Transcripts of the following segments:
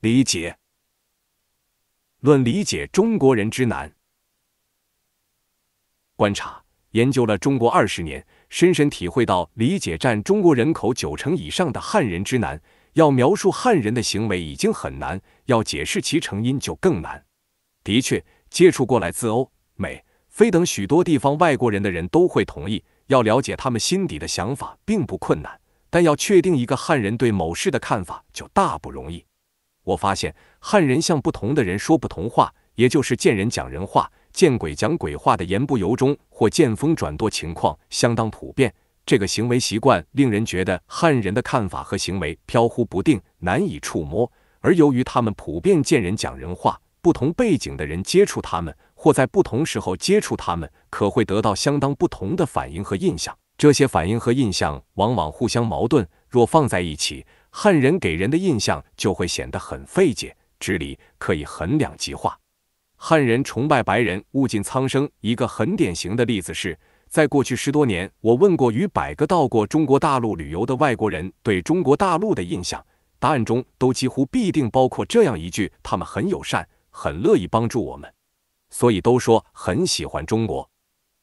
理解，论理解中国人之难。观察研究了中国二十年，深深体会到理解占中国人口九成以上的汉人之难。要描述汉人的行为已经很难，要解释其成因就更难。的确，接触过来自欧美非等许多地方外国人的人都会同意，要了解他们心底的想法并不困难，但要确定一个汉人对某事的看法就大不容易。我发现汉人向不同的人说不同话，也就是见人讲人话、见鬼讲鬼话的言不由衷或见风转舵情况相当普遍。这个行为习惯令人觉得汉人的看法和行为飘忽不定、难以触摸。而由于他们普遍见人讲人话，不同背景的人接触他们，或在不同时候接触他们，可会得到相当不同的反应和印象。这些反应和印象往往互相矛盾，若放在一起。汉人给人的印象就会显得很费解，治理可以很两极化。汉人崇拜白人，物尽苍生。一个很典型的例子是，在过去十多年，我问过逾百个到过中国大陆旅游的外国人对中国大陆的印象，答案中都几乎必定包括这样一句：他们很友善，很乐意帮助我们，所以都说很喜欢中国。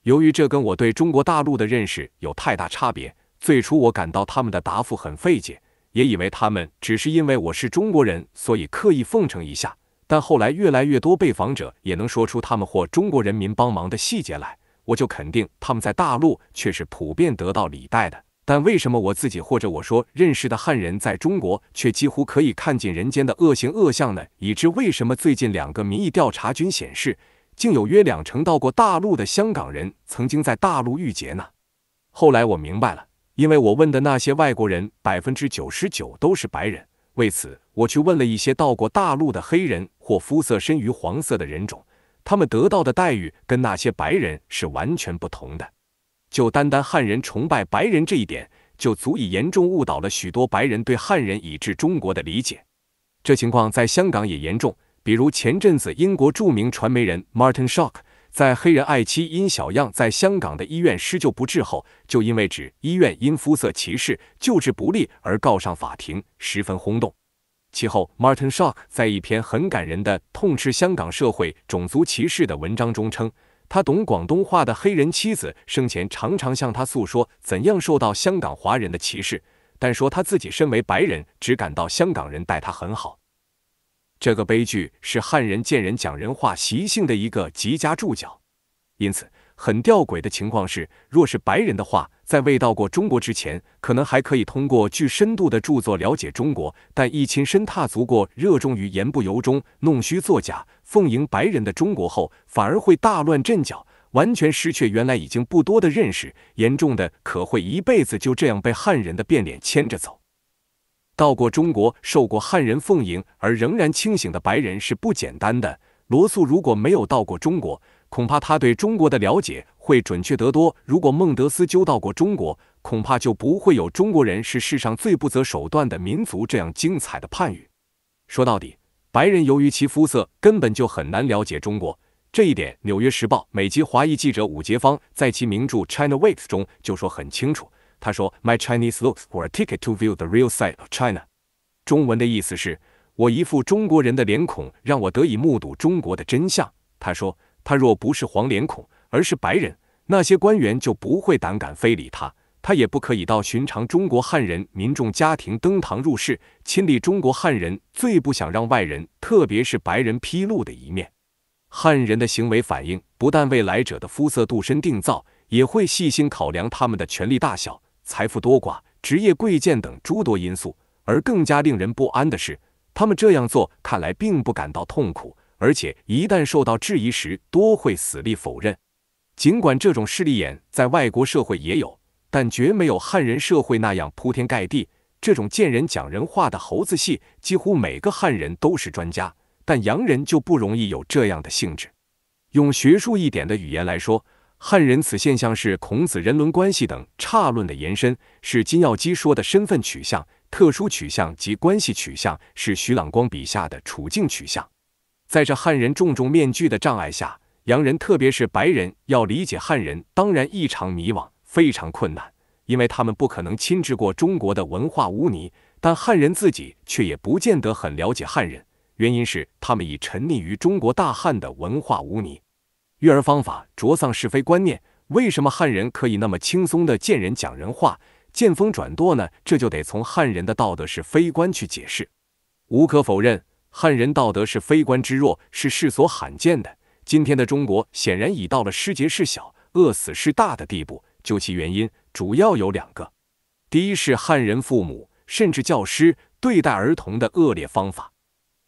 由于这跟我对中国大陆的认识有太大差别，最初我感到他们的答复很费解。也以为他们只是因为我是中国人，所以刻意奉承一下。但后来越来越多被访者也能说出他们或中国人民帮忙的细节来，我就肯定他们在大陆却是普遍得到礼待的。但为什么我自己或者我说认识的汉人在中国却几乎可以看尽人间的恶行恶相呢？以致为什么最近两个民意调查均显示，竟有约两成到过大陆的香港人曾经在大陆遇劫呢？后来我明白了。因为我问的那些外国人，百分之九十九都是白人。为此，我去问了一些到过大陆的黑人或肤色深于黄色的人种，他们得到的待遇跟那些白人是完全不同的。就单单汉人崇拜白人这一点，就足以严重误导了许多白人对汉人以至中国的理解。这情况在香港也严重。比如前阵子，英国著名传媒人 Martin Shock。在黑人爱妻因小样在香港的医院施救不治后，就因为指医院因肤色歧视救治不力而告上法庭，十分轰动。其后，Martin Shock 在一篇很感人的痛斥香港社会种族歧视的文章中称，他懂广东话的黑人妻子生前常常向他诉说怎样受到香港华人的歧视，但说他自己身为白人，只感到香港人待他很好。这个悲剧是汉人见人讲人话习性的一个极佳注脚。因此，很吊诡的情况是，若是白人的话，在未到过中国之前，可能还可以通过具深度的著作了解中国；但一亲身踏足过热衷于言不由衷、弄虚作假、奉迎白人的中国后，反而会大乱阵脚，完全失去原来已经不多的认识。严重的，可会一辈子就这样被汉人的变脸牵着走。到过中国、受过汉人奉迎而仍然清醒的白人是不简单的。罗素如果没有到过中国，恐怕他对中国的了解会准确得多。如果孟德斯鸠到过中国，恐怕就不会有“中国人是世上最不择手段的民族”这样精彩的判语。说到底，白人由于其肤色，根本就很难了解中国。这一点，《纽约时报》美籍华裔记者伍杰芳在其名著《China w e k e s 中就说很清楚。他说，My Chinese looks were a ticket to view the real side of China。中文的意思是，我一副中国人的脸孔，让我得以目睹中国的真相。他说，他若不是黄脸孔，而是白人，那些官员就不会胆敢非礼他，他也不可以到寻常中国汉人民众家庭登堂入室，亲历中国汉人最不想让外人，特别是白人披露的一面。汉人的行为反应不但为来者的肤色度身定造，也会细心考量他们的权力大小。财富多寡、职业贵贱等诸多因素，而更加令人不安的是，他们这样做看来并不感到痛苦，而且一旦受到质疑时，多会死力否认。尽管这种势利眼在外国社会也有，但绝没有汉人社会那样铺天盖地。这种见人讲人话的猴子戏，几乎每个汉人都是专家，但洋人就不容易有这样的性质。用学术一点的语言来说。汉人此现象是孔子人伦关系等差论的延伸，是金耀基说的身份取向、特殊取向及关系取向，是徐朗光笔下的处境取向。在这汉人重重面具的障碍下，洋人特别是白人要理解汉人，当然异常迷惘，非常困难，因为他们不可能亲至过中国的文化污泥。但汉人自己却也不见得很了解汉人，原因是他们已沉溺于中国大汉的文化污泥。育儿方法，着丧是非观念。为什么汉人可以那么轻松的见人讲人话，见风转舵呢？这就得从汉人的道德是非观去解释。无可否认，汉人道德是非观之弱是世所罕见的。今天的中国显然已到了失节事小，饿死事大的地步。究其原因，主要有两个：第一是汉人父母甚至教师对待儿童的恶劣方法。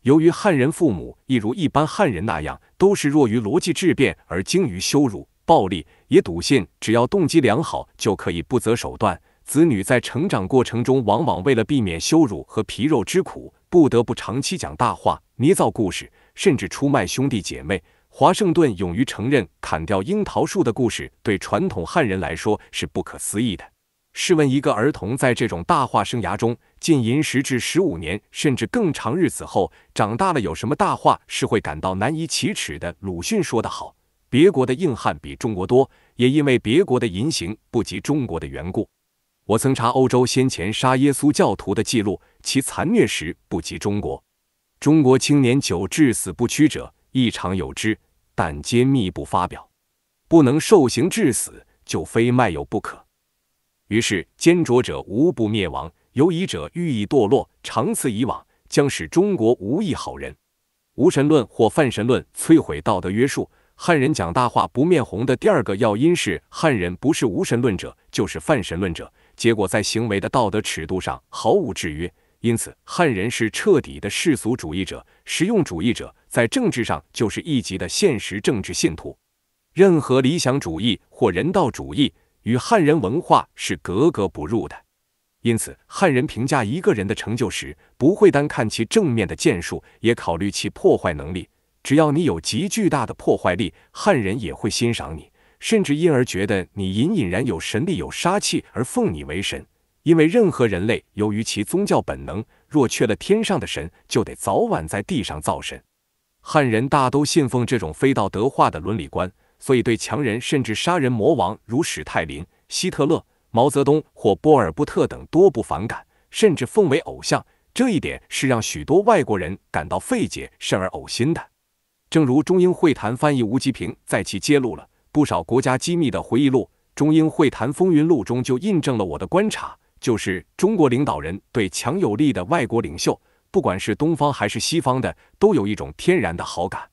由于汉人父母亦如一般汉人那样，都是弱于逻辑质变而精于羞辱、暴力，也笃信只要动机良好就可以不择手段。子女在成长过程中，往往为了避免羞辱和皮肉之苦，不得不长期讲大话、捏造故事，甚至出卖兄弟姐妹。华盛顿勇于承认砍掉樱桃树的故事，对传统汉人来说是不可思议的。试问一个儿童，在这种大话生涯中，禁淫十至十五年，甚至更长日子后，长大了有什么大话是会感到难以启齿的？鲁迅说得好：“别国的硬汉比中国多，也因为别国的淫刑不及中国的缘故。”我曾查欧洲先前杀耶稣教徒的记录，其残虐时不及中国。中国青年久至死不屈者，异常有之，但皆密不发表。不能受刑致死，就非卖友不可。于是，坚卓者无不灭亡，犹疑者愈益堕落。长此以往，将使中国无一好人。无神论或泛神论摧毁道德约束。汉人讲大话不面红的第二个要因是，汉人不是无神论者，就是泛神论者。结果在行为的道德尺度上毫无制约。因此，汉人是彻底的世俗主义者、实用主义者，在政治上就是一级的现实政治信徒。任何理想主义或人道主义。与汉人文化是格格不入的，因此汉人评价一个人的成就时，不会单看其正面的建树，也考虑其破坏能力。只要你有极巨大的破坏力，汉人也会欣赏你，甚至因而觉得你隐隐然有神力、有杀气，而奉你为神。因为任何人类由于其宗教本能，若缺了天上的神，就得早晚在地上造神。汉人大都信奉这种非道德化的伦理观。所以，对强人甚至杀人魔王如史泰林、希特勒、毛泽东或波尔布特等多不反感，甚至奉为偶像，这一点是让许多外国人感到费解甚而呕心的。正如中英会谈翻译吴吉平在其揭露了不少国家机密的回忆录《中英会谈风云录》中就印证了我的观察，就是中国领导人对强有力的外国领袖，不管是东方还是西方的，都有一种天然的好感。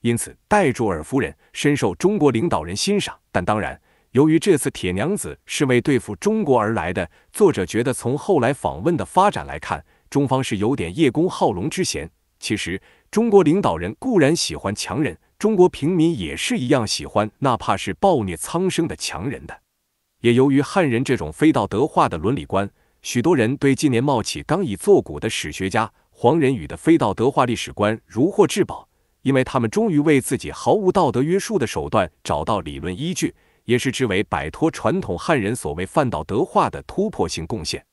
因此，戴朱尔夫人深受中国领导人欣赏。但当然，由于这次铁娘子是为对付中国而来的，作者觉得从后来访问的发展来看，中方是有点叶公好龙之嫌。其实，中国领导人固然喜欢强人，中国平民也是一样喜欢，哪怕是暴虐苍生的强人的。也由于汉人这种非道德化的伦理观，许多人对近年冒起刚以作古的史学家黄仁宇的非道德化历史观如获至宝。因为他们终于为自己毫无道德约束的手段找到理论依据，也是之为摆脱传统汉人所谓泛道德化的突破性贡献。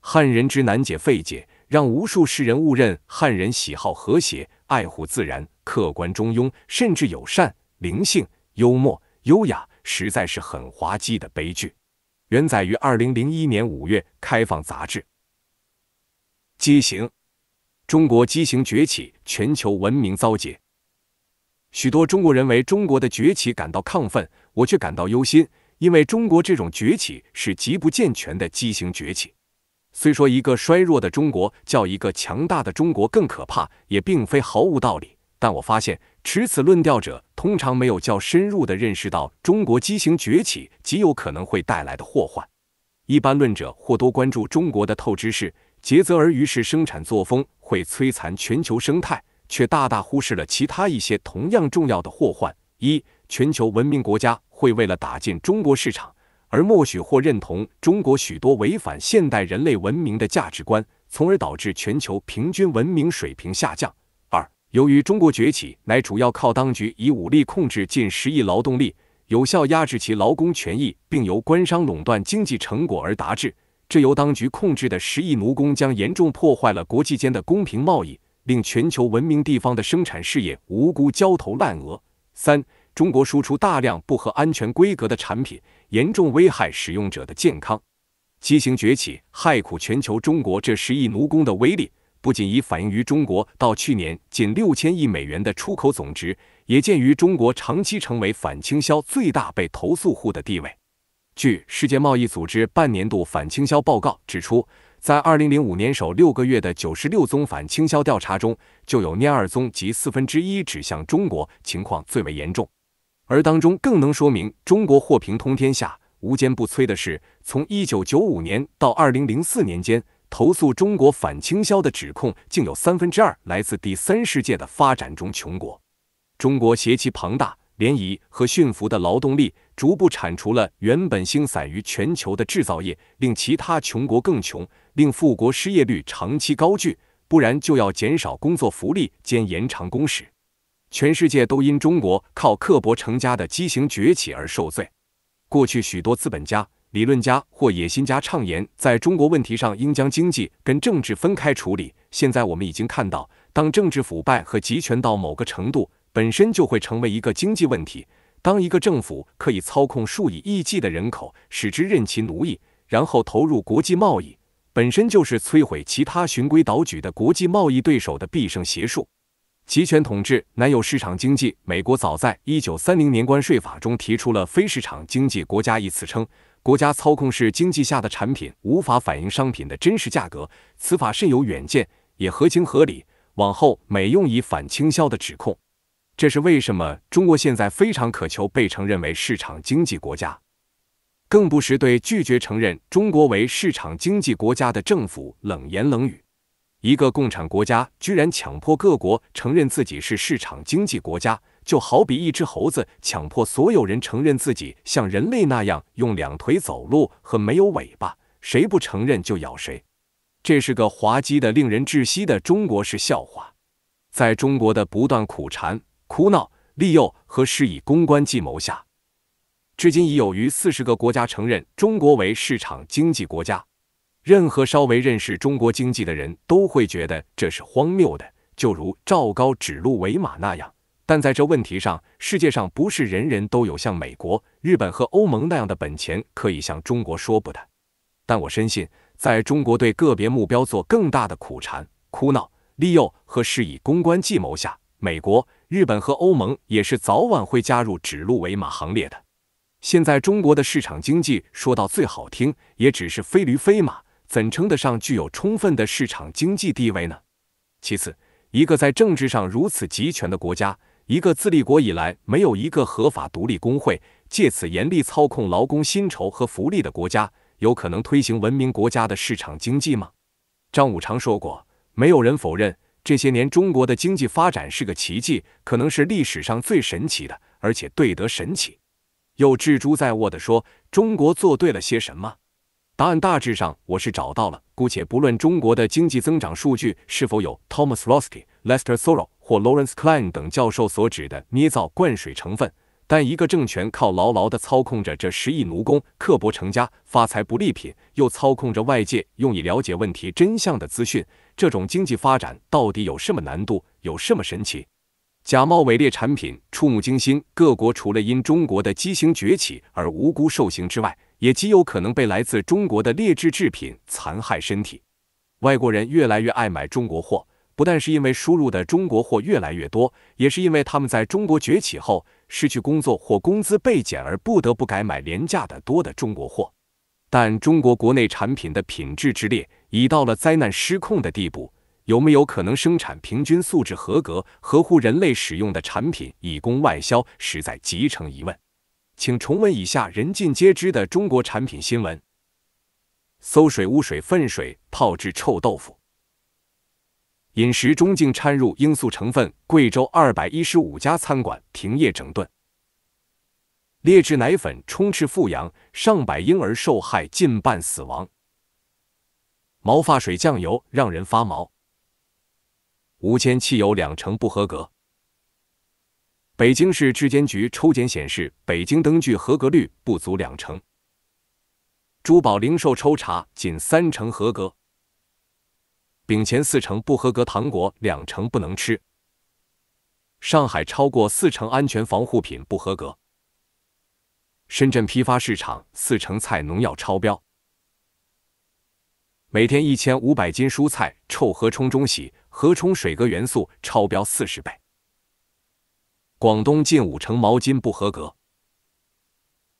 汉人之难解费解，让无数世人误认汉人喜好和谐、爱护自然、客观中庸，甚至友善、灵性、幽默、优雅，实在是很滑稽的悲剧。原载于二零零一年五月《开放杂志》。畸形，中国畸形崛起，全球文明遭劫。许多中国人为中国的崛起感到亢奋，我却感到忧心，因为中国这种崛起是极不健全的畸形崛起。虽说一个衰弱的中国叫一个强大的中国更可怕，也并非毫无道理。但我发现持此论调者通常没有较深入的认识到中国畸形崛起极有可能会带来的祸患。一般论者或多关注中国的透支式、竭泽而渔式生产作风会摧残全球生态。却大大忽视了其他一些同样重要的祸患：一、全球文明国家会为了打进中国市场而默许或认同中国许多违反现代人类文明的价值观，从而导致全球平均文明水平下降；二、由于中国崛起乃主要靠当局以武力控制近十亿劳动力，有效压制其劳工权益，并由官商垄断经济成果而达至，这由当局控制的十亿奴工将严重破坏了国际间的公平贸易。令全球文明地方的生产事业无辜焦头烂额。三，中国输出大量不合安全规格的产品，严重危害使用者的健康。畸形崛起害苦全球，中国这十亿奴工的威力，不仅已反映于中国到去年近六千亿美元的出口总值，也见于中国长期成为反倾销最大被投诉户的地位。据世界贸易组织半年度反倾销报告指出。在2005年首六个月的96宗反倾销调查中，就有2二宗及四分之一指向中国，情况最为严重。而当中更能说明中国货品通天下、无坚不摧的是，从1995年到2004年间，投诉中国反倾销的指控竟有三分之二来自第三世界的发展中穷国。中国携其庞大、联谊和驯服的劳动力，逐步铲除了原本兴散于全球的制造业，令其他穷国更穷。令富国失业率长期高居，不然就要减少工作福利兼延长工时。全世界都因中国靠刻薄成家的畸形崛起而受罪。过去许多资本家、理论家或野心家畅言，在中国问题上应将经济跟政治分开处理。现在我们已经看到，当政治腐败和集权到某个程度，本身就会成为一个经济问题。当一个政府可以操控数以亿计的人口，使之任其奴役，然后投入国际贸易。本身就是摧毁其他循规蹈矩的国际贸易对手的必胜邪术。集权统治难有市场经济。美国早在一九三零年关税法中提出了“非市场经济国家”一词，称国家操控式经济下的产品无法反映商品的真实价格。此法甚有远见，也合情合理。往后每用以反倾销的指控。这是为什么中国现在非常渴求被承认为市场经济国家？更不时对拒绝承认中国为市场经济国家的政府冷言冷语。一个共产国家居然强迫各国承认自己是市场经济国家，就好比一只猴子强迫所有人承认自己像人类那样用两腿走路和没有尾巴，谁不承认就咬谁。这是个滑稽的、令人窒息的中国式笑话。在中国的不断苦缠、哭闹、利诱和施以公关计谋下。至今已有逾四十个国家承认中国为市场经济国家。任何稍微认识中国经济的人都会觉得这是荒谬的，就如赵高指鹿为马那样。但在这问题上，世界上不是人人都有像美国、日本和欧盟那样的本钱可以向中国说不的。但我深信，在中国对个别目标做更大的苦缠、哭闹、利诱和施以公关计谋下，美国、日本和欧盟也是早晚会加入指鹿为马行列的。现在中国的市场经济，说到最好听，也只是飞驴飞马，怎称得上具有充分的市场经济地位呢？其次，一个在政治上如此集权的国家，一个自立国以来没有一个合法独立工会，借此严厉操控劳工薪酬和福利的国家，有可能推行文明国家的市场经济吗？张五常说过，没有人否认，这些年中国的经济发展是个奇迹，可能是历史上最神奇的，而且对得神奇。又置诸在握的说，中国做对了些什么？答案大致上我是找到了。姑且不论中国的经济增长数据是否有 Thomas r o s k y Lester s o r o 或 Lawrence Klein 等教授所指的捏造灌水成分，但一个政权靠牢牢的操控着这十亿奴工，刻薄成家，发财不利品，又操控着外界用以了解问题真相的资讯，这种经济发展到底有什么难度，有什么神奇？假冒伪劣产品触目惊心，各国除了因中国的畸形崛起而无辜受刑之外，也极有可能被来自中国的劣质制品残害身体。外国人越来越爱买中国货，不但是因为输入的中国货越来越多，也是因为他们在中国崛起后失去工作或工资被减而不得不改买廉价的多的中国货。但中国国内产品的品质之劣，已到了灾难失控的地步。有没有可能生产平均素质合格、合乎人类使用的产品以供外销，实在极成疑问。请重温以下人尽皆知的中国产品新闻：搜水、污水、粪水泡制臭豆腐；饮食中竟掺入罂粟成分；贵州二百一十五家餐馆停业整顿；劣质奶粉充斥阜阳，上百婴儿受害，近半死亡；毛发水、酱油让人发毛。无铅汽油两成不合格。北京市质监局抽检显示，北京灯具合格率不足两成。珠宝零售抽查仅三成合格。饼前四成不合格，糖果两成不能吃。上海超过四成安全防护品不合格。深圳批发市场四成菜农药超标。每天一千五百斤蔬菜臭和冲中洗。河冲水铬元素超标四十倍，广东近五成毛巾不合格，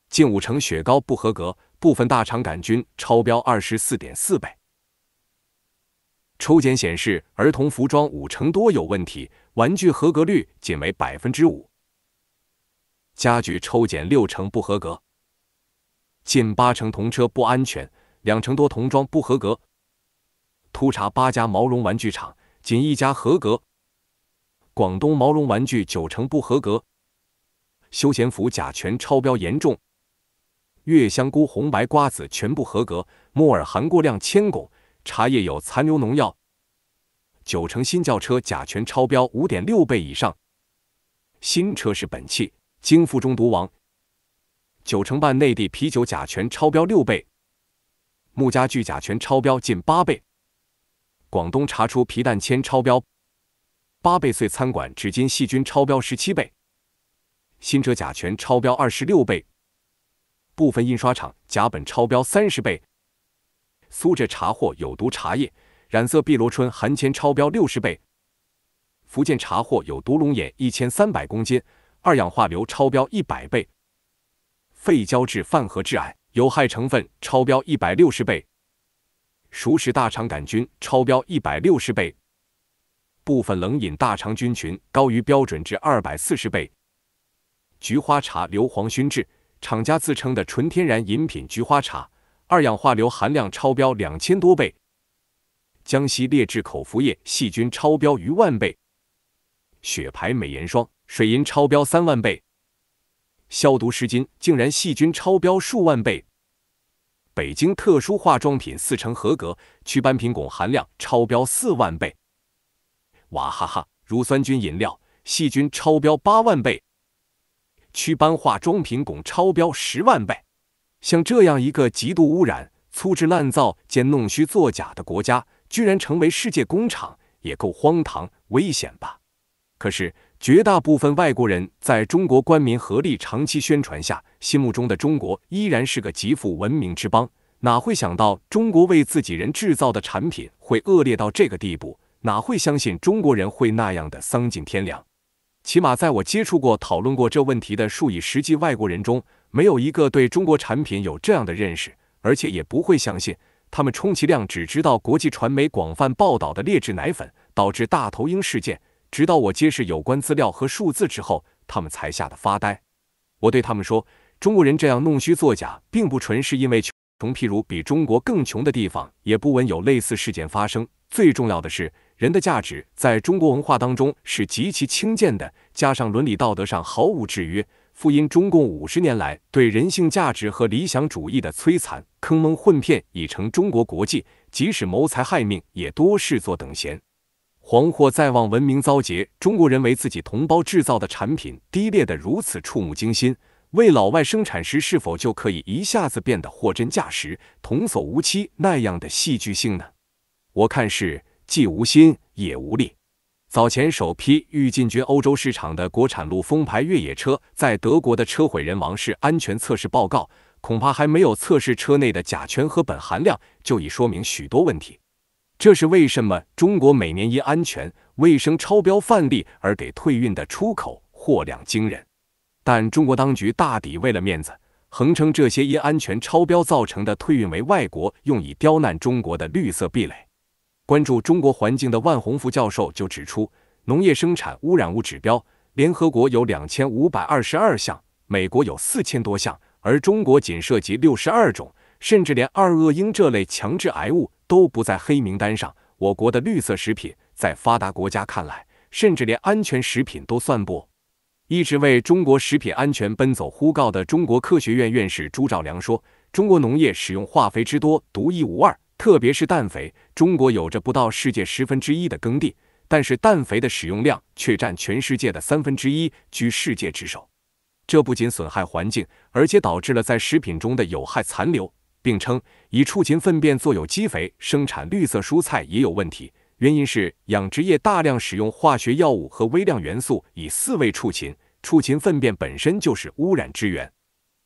近五成雪糕不合格，部分大肠杆菌超标二十四点四倍。抽检显示，儿童服装五成多有问题，玩具合格率仅为百分之五，家具抽检六成不合格，近八成童车不安全，两成多童装不合格。突查八家毛绒玩具厂。仅一家合格，广东毛绒玩具九成不合格，休闲服甲醛超标严重，月香菇红白瓜子全部合格，木耳含过量铅汞，茶叶有残留农药，九成新轿车甲醛超标五点六倍以上，新车是本气，京富中毒王，九成半内地啤酒甲醛超标六倍，木家具甲醛超标近八倍。广东查出皮蛋铅超标八倍，碎餐馆纸巾细菌超标十七倍，新车甲醛超标二十六倍，部分印刷厂甲苯超标三十倍。苏浙查获有毒茶叶，染色碧螺春含铅超标六十倍。福建查获有毒龙眼一千三百公斤，二氧化硫超标一百倍。废胶质饭盒致癌，有害成分超标一百六十倍。熟食大肠杆菌超标一百六十倍，部分冷饮大肠菌群高于标准值二百四十倍。菊花茶硫磺熏制，厂家自称的纯天然饮品菊花茶，二氧化硫含量超标两千多倍。江西劣质口服液细菌超标逾万倍。雪牌美颜霜水银超标三万倍。消毒湿巾竟然细菌超标数万倍。北京特殊化妆品四成合格，祛斑品汞含量超标四万倍。娃哈哈，乳酸菌饮料细菌超标八万倍，祛斑化妆品汞超标十万倍。像这样一个极度污染、粗制滥造兼弄虚作假的国家，居然成为世界工厂，也够荒唐、危险吧？可是。绝大部分外国人在中国官民合力长期宣传下，心目中的中国依然是个极富文明之邦，哪会想到中国为自己人制造的产品会恶劣到这个地步？哪会相信中国人会那样的丧尽天良？起码在我接触过、讨论过这问题的数以十计外国人中，没有一个对中国产品有这样的认识，而且也不会相信。他们充其量只知道国际传媒广泛报道的劣质奶粉导致大头鹰事件。直到我揭示有关资料和数字之后，他们才吓得发呆。我对他们说：“中国人这样弄虚作假，并不纯是因为穷。譬如，比中国更穷的地方，也不闻有类似事件发生。最重要的是，人的价值在中国文化当中是极其轻贱的，加上伦理道德上毫无制约。复因中共五十年来对人性价值和理想主义的摧残，坑蒙混骗已成中国国际，即使谋财害命，也多视作等闲。”黄祸在望，文明遭劫。中国人为自己同胞制造的产品低劣得如此触目惊心，为老外生产时是否就可以一下子变得货真价实、童叟无欺那样的戏剧性呢？我看是既无心也无力。早前首批欲进军欧洲市场的国产陆风牌越野车，在德国的车毁人亡式安全测试报告，恐怕还没有测试车内的甲醛和苯含量，就已说明许多问题。这是为什么中国每年因安全、卫生超标范例而给退运的出口货量惊人，但中国当局大抵为了面子，横称这些因安全超标造成的退运为外国用以刁难中国的绿色壁垒。关注中国环境的万洪福教授就指出，农业生产污染物指标，联合国有两千五百二十二项，美国有四千多项，而中国仅涉及六十二种，甚至连二恶英这类强制癌物。都不在黑名单上。我国的绿色食品在发达国家看来，甚至连安全食品都算不。一直为中国食品安全奔走呼告的中国科学院院士朱兆良说：“中国农业使用化肥之多，独一无二。特别是氮肥，中国有着不到世界十分之一的耕地，但是氮肥的使用量却占全世界的三分之一，居世界之首。这不仅损害环境，而且导致了在食品中的有害残留。”并称以畜禽粪便做有机肥生产绿色蔬菜也有问题，原因是养殖业大量使用化学药物和微量元素以饲喂畜禽，畜禽粪便本身就是污染之源。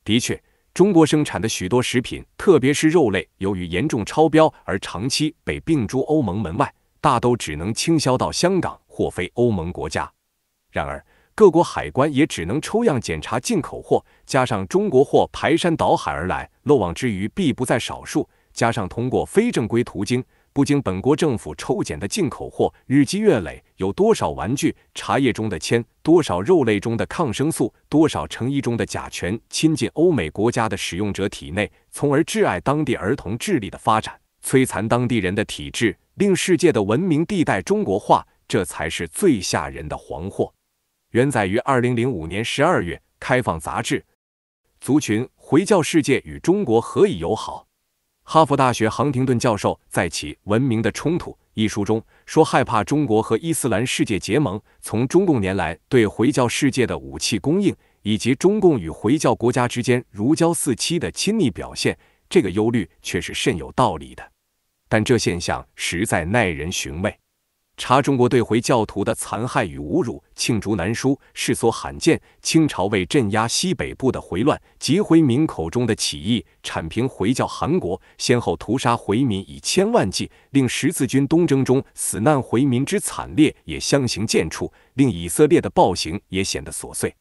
的确，中国生产的许多食品，特别是肉类，由于严重超标而长期被并逐欧盟门外，大都只能倾销到香港或非欧盟国家。然而，各国海关也只能抽样检查进口货，加上中国货排山倒海而来，漏网之鱼必不在少数。加上通过非正规途径、不经本国政府抽检的进口货，日积月累，有多少玩具、茶叶中的铅，多少肉类中的抗生素，多少成衣中的甲醛侵进欧美国家的使用者体内，从而致碍当地儿童智力的发展，摧残当地人的体质，令世界的文明地带中国化，这才是最吓人的黄祸。原载于2005年12月《开放》杂志。族群回教世界与中国何以友好？哈佛大学杭廷顿教授在其《文明的冲突》一书中说，害怕中国和伊斯兰世界结盟。从中共年来对回教世界的武器供应，以及中共与回教国家之间如胶似漆的亲密表现，这个忧虑却是甚有道理的。但这现象实在耐人寻味。查中国对回教徒的残害与侮辱，罄竹难书，世所罕见。清朝为镇压西北部的回乱及回民口中的起义，铲平回教韩国，先后屠杀回民以千万计，令十字军东征中死难回民之惨烈也相形见绌，令以色列的暴行也显得琐碎。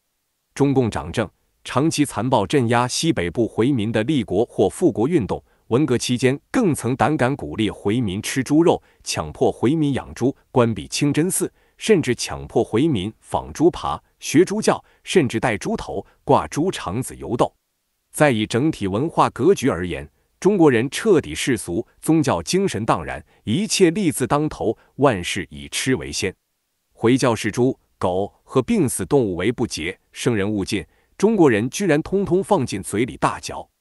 中共掌政，长期残暴镇压西北部回民的立国或复国运动。文革期间，更曾胆敢鼓励回民吃猪肉，强迫回民养猪，关闭清真寺，甚至强迫回民仿猪爬、学猪叫，甚至戴猪头、挂猪肠子游斗。再以整体文化格局而言，中国人彻底世俗，宗教精神荡然，一切利字当头，万事以吃为先。回教视猪、狗和病死动物为不洁，生人勿近，中国人居然通通放进嘴里大嚼。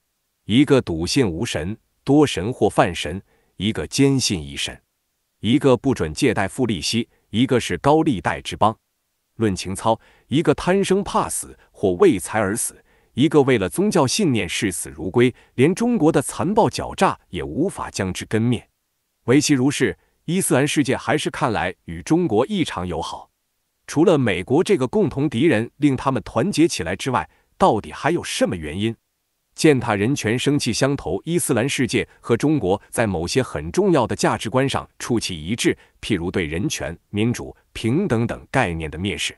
一个笃信无神，多神或泛神；一个坚信一神；一个不准借贷付利息；一个是高利贷之邦。论情操，一个贪生怕死或为财而死；一个为了宗教信念视死如归，连中国的残暴狡诈也无法将之根灭。唯其如是，伊斯兰世界还是看来与中国异常友好。除了美国这个共同敌人令他们团结起来之外，到底还有什么原因？践踏人权，生气相投。伊斯兰世界和中国在某些很重要的价值观上出其一致，譬如对人权、民主、平等等概念的蔑视。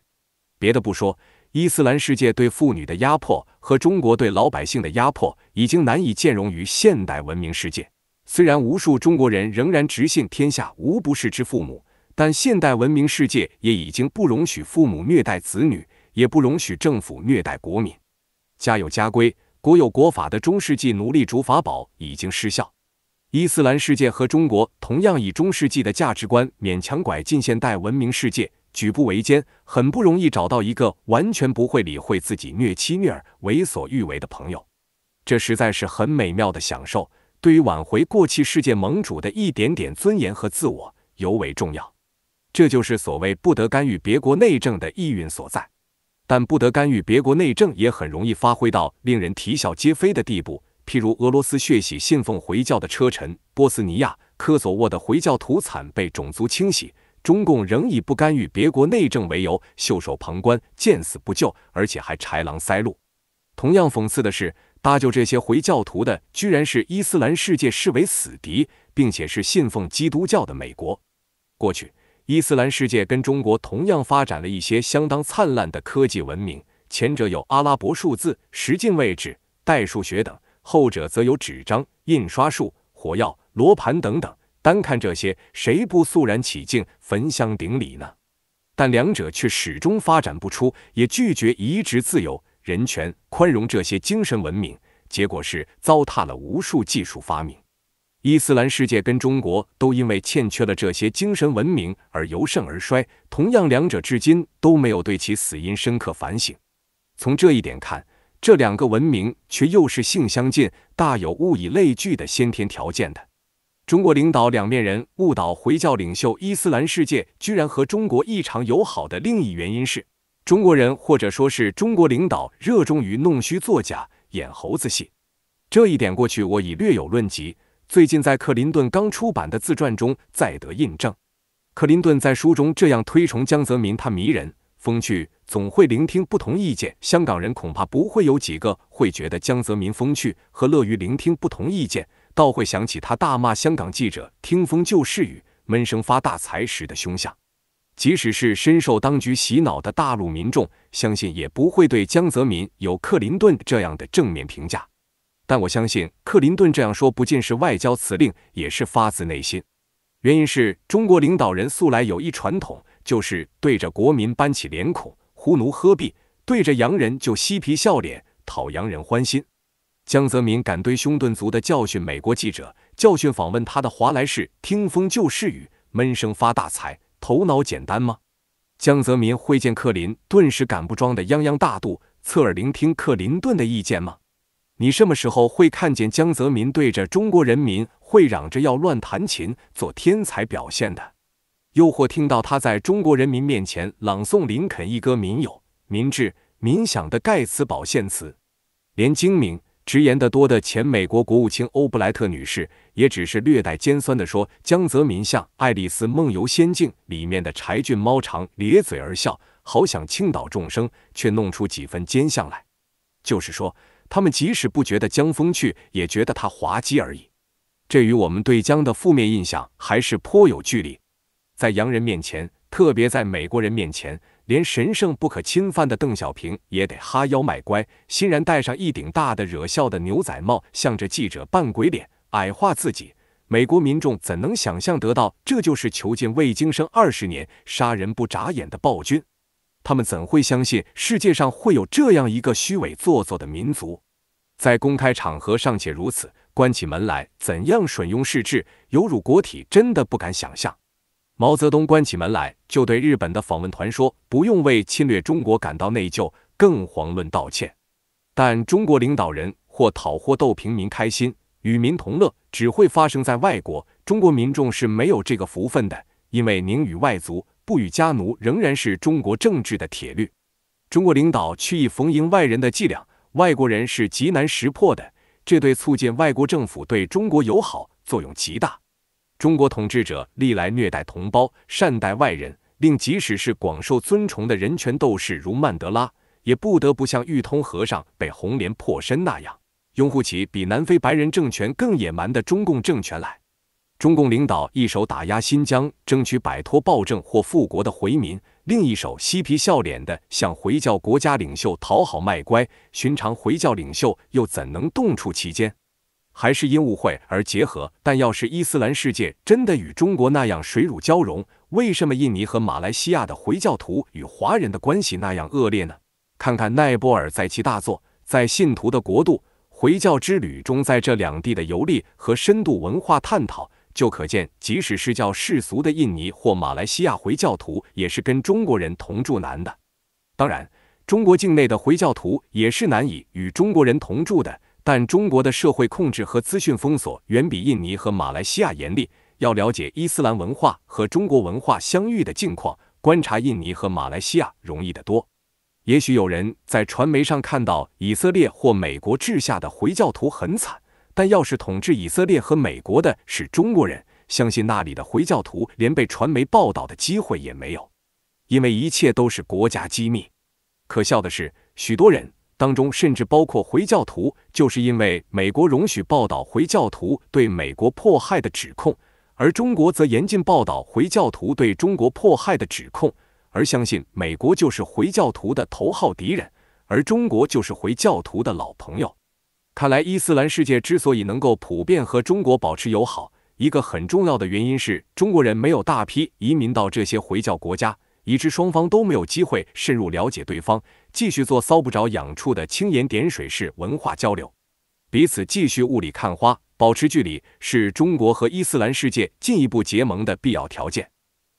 别的不说，伊斯兰世界对妇女的压迫和中国对老百姓的压迫已经难以兼容于现代文明世界。虽然无数中国人仍然直信天下无不是之父母，但现代文明世界也已经不容许父母虐待子女，也不容许政府虐待国民。家有家规。国有国法的中世纪奴隶主法宝已经失效，伊斯兰世界和中国同样以中世纪的价值观勉强拐进现代文明世界，举步维艰，很不容易找到一个完全不会理会自己虐妻虐儿、为所欲为的朋友。这实在是很美妙的享受，对于挽回过气世界盟主的一点点尊严和自我尤为重要。这就是所谓不得干预别国内政的意蕴所在。但不得干预别国内政，也很容易发挥到令人啼笑皆非的地步。譬如俄罗斯血洗信奉回教的车臣、波斯尼亚、科索沃的回教徒惨被种族清洗，中共仍以不干预别国内政为由袖手旁观，见死不救，而且还豺狼塞路。同样讽刺的是，搭救这些回教徒的，居然是伊斯兰世界视为死敌，并且是信奉基督教的美国。过去。伊斯兰世界跟中国同样发展了一些相当灿烂的科技文明，前者有阿拉伯数字、十进位置、代数学等，后者则有纸张、印刷术、火药、罗盘等等。单看这些，谁不肃然起敬、焚香顶礼呢？但两者却始终发展不出，也拒绝移植自由、人权、宽容这些精神文明，结果是糟蹋了无数技术发明。伊斯兰世界跟中国都因为欠缺了这些精神文明而由盛而衰，同样，两者至今都没有对其死因深刻反省。从这一点看，这两个文明却又是性相近，大有物以类聚的先天条件的。中国领导两面人误导回教领袖，伊斯兰世界居然和中国异常友好的另一原因是，中国人或者说是中国领导热衷于弄虚作假、演猴子戏，这一点过去我已略有论及。最近在克林顿刚出版的自传中再得印证，克林顿在书中这样推崇江泽民：他迷人、风趣，总会聆听不同意见。香港人恐怕不会有几个会觉得江泽民风趣和乐于聆听不同意见，倒会想起他大骂香港记者听风就是雨、闷声发大财时的凶相。即使是深受当局洗脑的大陆民众，相信也不会对江泽民有克林顿这样的正面评价。但我相信，克林顿这样说不仅是外交辞令，也是发自内心。原因是中国领导人素来有一传统，就是对着国民搬起脸孔，呼奴喝婢；对着洋人就嬉皮笑脸，讨洋人欢心。江泽民敢对胸顿足的教训美国记者，教训访问他的华莱士，听风就是雨，闷声发大财，头脑简单吗？江泽民会见克林，顿时敢不装的泱泱大度，侧耳聆听克林顿的意见吗？你什么时候会看见江泽民对着中国人民会嚷着要乱弹琴、做天才表现的？又或听到他在中国人民面前朗诵林肯一歌民有、民智、民想的盖茨堡献词？连精明、直言的多的前美国国务卿欧布莱特女士，也只是略带尖酸的说：“江泽民像《爱丽丝梦游仙境》里面的柴郡猫，长咧嘴而笑，好想倾倒众生，却弄出几分奸相来。”就是说。他们即使不觉得江风趣，也觉得他滑稽而已。这与我们对江的负面印象还是颇有距离。在洋人面前，特别在美国人面前，连神圣不可侵犯的邓小平也得哈腰卖乖，欣然戴上一顶大的惹笑的牛仔帽，向着记者扮鬼脸，矮化自己。美国民众怎能想象得到，这就是囚禁魏京生二十年、杀人不眨眼的暴君？他们怎会相信世界上会有这样一个虚伪做作的民族？在公开场合尚且如此，关起门来怎样损庸视制、有辱国体，真的不敢想象。毛泽东关起门来就对日本的访问团说：“不用为侵略中国感到内疚，更遑论道歉。”但中国领导人或讨或逗平民开心，与民同乐，只会发生在外国，中国民众是没有这个福分的，因为您与外族。不与家奴仍然是中国政治的铁律。中国领导曲意逢迎外人的伎俩，外国人是极难识破的，这对促进外国政府对中国友好作用极大。中国统治者历来虐待同胞，善待外人，令即使是广受尊崇的人权斗士如曼德拉，也不得不像玉通和尚被红莲破身那样，拥护起比南非白人政权更野蛮的中共政权来。中共领导一手打压新疆，争取摆脱暴政或复国的回民；另一手嬉皮笑脸的向回教国家领袖讨好卖乖。寻常回教领袖又怎能动处其间？还是因误会而结合？但要是伊斯兰世界真的与中国那样水乳交融，为什么印尼和马来西亚的回教徒与华人的关系那样恶劣呢？看看奈波尔在其大作《在信徒的国度：回教之旅》中，在这两地的游历和深度文化探讨。就可见，即使是叫世俗的印尼或马来西亚回教徒，也是跟中国人同住难的。当然，中国境内的回教徒也是难以与中国人同住的。但中国的社会控制和资讯封锁远比印尼和马来西亚严厉。要了解伊斯兰文化和中国文化相遇的境况，观察印尼和马来西亚容易得多。也许有人在传媒上看到以色列或美国治下的回教徒很惨。但要是统治以色列和美国的是中国人，相信那里的回教徒连被传媒报道的机会也没有，因为一切都是国家机密。可笑的是，许多人当中，甚至包括回教徒，就是因为美国容许报道回教徒对美国迫害的指控，而中国则严禁报道回教徒对中国迫害的指控，而相信美国就是回教徒的头号敌人，而中国就是回教徒的老朋友。看来，伊斯兰世界之所以能够普遍和中国保持友好，一个很重要的原因是中国人没有大批移民到这些回教国家，以致双方都没有机会深入了解对方，继续做搔不着痒处的青盐点水式文化交流，彼此继续雾里看花，保持距离，是中国和伊斯兰世界进一步结盟的必要条件。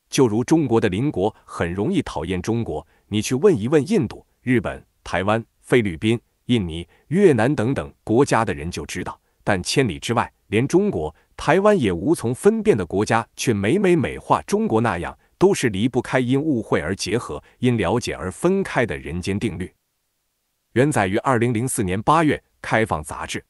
就如中国的邻国很容易讨厌中国，你去问一问印度、日本、台湾、菲律宾。印尼、越南等等国家的人就知道，但千里之外，连中国、台湾也无从分辨的国家，却每每美化中国那样，都是离不开因误会而结合、因了解而分开的人间定律。原载于二零零四年八月开放杂志。